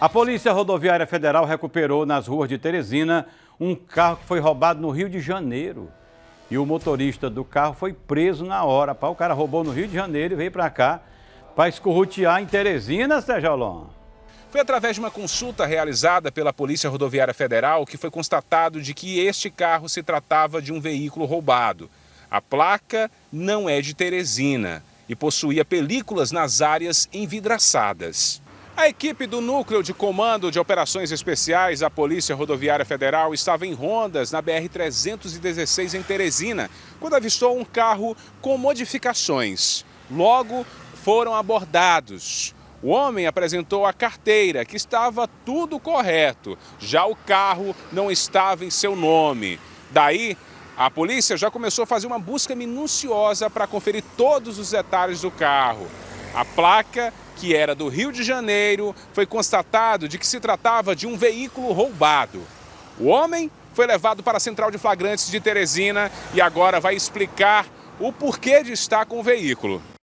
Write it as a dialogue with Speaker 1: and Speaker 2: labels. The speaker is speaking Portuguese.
Speaker 1: A Polícia Rodoviária Federal recuperou nas ruas de Teresina um carro que foi roubado no Rio de Janeiro. E o motorista do carro foi preso na hora. o cara roubou no Rio
Speaker 2: de Janeiro e veio para cá para escurrutear em Teresina, Sérgio Alonso. Foi através de uma consulta realizada pela Polícia Rodoviária Federal que foi constatado de que este carro se tratava de um veículo roubado. A placa não é de Teresina e possuía películas nas áreas envidraçadas. A equipe do Núcleo de Comando de Operações Especiais da Polícia Rodoviária Federal estava em rondas na BR-316 em Teresina, quando avistou um carro com modificações. Logo, foram abordados. O homem apresentou a carteira, que estava tudo correto, já o carro não estava em seu nome. Daí, a polícia já começou a fazer uma busca minuciosa para conferir todos os detalhes do carro. A placa, que era do Rio de Janeiro, foi constatado de que se tratava de um veículo roubado. O homem foi levado para a central de flagrantes de Teresina e agora vai explicar o porquê de estar com o veículo.